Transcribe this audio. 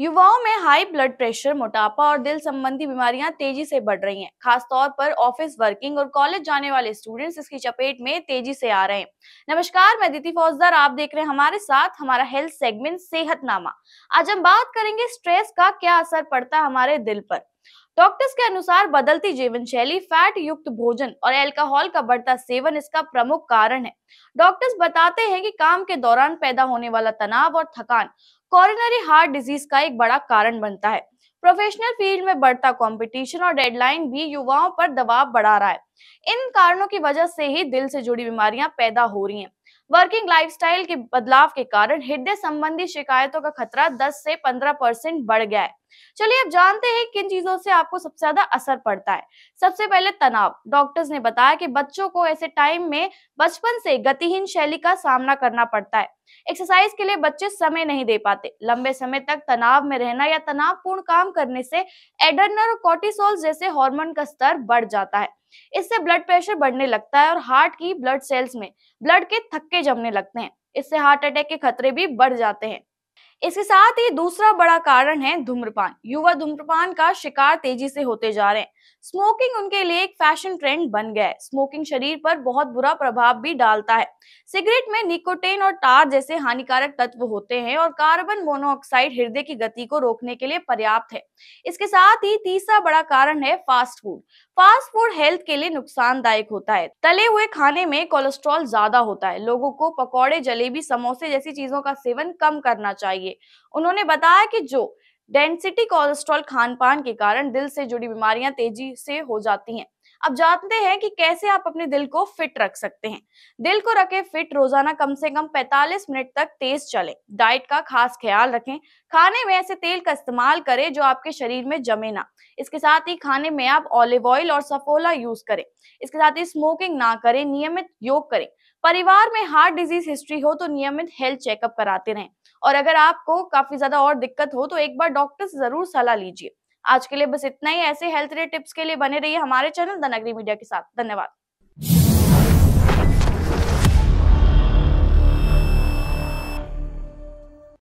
युवाओं में high blood pressure मोटापा और दिल संबंधी बीमारियां तेजी से बढ़ रही हैं खासतौर पर ऑफिस वर्किंग और कॉलेज जाने वाले स्टूडेंट्स इसकी चपेट में तेजी से आ रहे हैं नमस्कार मैं दीति फौजदार आप देख रहे हैं हमारे साथ हमारा हेल्थ सेगमेंट सेहतनामा आज हम बात करेंगे स्ट्रेस का क्या असर पड़ता है हमारे दिल पर डॉक्टर्स के अनुसार बदलती जीवन शैली फैट युक्त भोजन और एल्कोहल का बढ़ता सेवन इसका प्रमुख कारण है डॉक्टर्स बताते हैं कि काम के दौरान पैदा होने वाला तनाव और थकान कॉरिनरी हार्ट डिजीज का एक बड़ा कारण बनता है प्रोफेशनल फील्ड में बढ़ता कंपटीशन और डेडलाइन भी युवाओं पर दबाव बढ़ा रहा है इन कारणों की वजह से ही दिल से जुड़ी बीमारियां पैदा हो रही हैं वर्किंग लाइफस्टाइल के बदलाव के कारण हृदय संबंधी शिकायतों का खतरा 10 से 15 परसेंट बढ़ गया है चलिए अब जानते हैं किन चीजों से आपको सबसे ज्यादा असर पड़ता है सबसे पहले तनाव डॉक्टर्स ने बताया कि बच्चों को ऐसे टाइम में बचपन से गतिहीन शैली का सामना करना पड़ता है एक्सरसाइज के लिए बच्चे समय नहीं दे पाते लंबे समय तक तनाव में रहना या तनावपूर्ण काम करने से एडर्नर और कोर्टिसोल जैसे हार्मोन का स्तर बढ़ जाता है इससे ब्लड प्रेशर बढ़ने लगता है और हार्ट की ब्लड सेल्स में ब्लड के थक्के जमने लगते हैं इससे हार्ट अटैक के खतरे भी बढ़ जाते हैं इसके साथ ही दूसरा बड़ा कारण है धूम्रपान युवा धूम्रपान का शिकार तेजी से होते जा रहे हैं स्मोकिंग उनके लिए एक फैशन ट्रेंड बन गया है स्मोकिंग शरीर पर बहुत बुरा प्रभाव भी डालता है सिगरेट में निकोटेन और तार जैसे हानिकारक तत्व होते हैं और कार्बन मोनोऑक्साइड हृदय की गति को रोकने के लिए पर्याप्त है इसके साथ ही तीसरा बड़ा कारण है fast food fast food health के लिए नुकसानदायक होता है तले हुए खाने में कोलेस्ट्रॉल ज्यादा होता है लोगों को पकौड़े जलेबी समोसे जैसी चीजों का सेवन कम करना चाहिए चाहिए उन्होंने बताया कि जो डेंसिटी कोलेस्ट्रॉल खान पान के कारण दिल से जुड़ी बीमारियां तेजी से हो जाती हैं अब जानते हैं कि कैसे आप अपने दिल को फिट रख सकते हैं दिल को रखें फिट रोजाना कम से कम 45 मिनट तक तेज चले डाइट का खास ख्याल रखें खाने में ऐसे तेल का इस्तेमाल करें जो आपके शरीर में जमे ना इसके साथ ही खाने में आप ऑलिव ऑयल और सफोला यूज करें इसके साथ ही स्मोकिंग ना करें नियमित योग करें परिवार में हार्ट डिजीज हिस्ट्री हो तो नियमित हेल्थ चेकअप कराते रहें और अगर आपको काफी ज्यादा और दिक्कत हो तो एक बार डॉक्टर से जरूर सलाह लीजिए आज के लिए बस इतना ही ऐसे हेल्थ रेट टिप्स के लिए बने रहिए हमारे चैनल द नगरी मीडिया के साथ धन्यवाद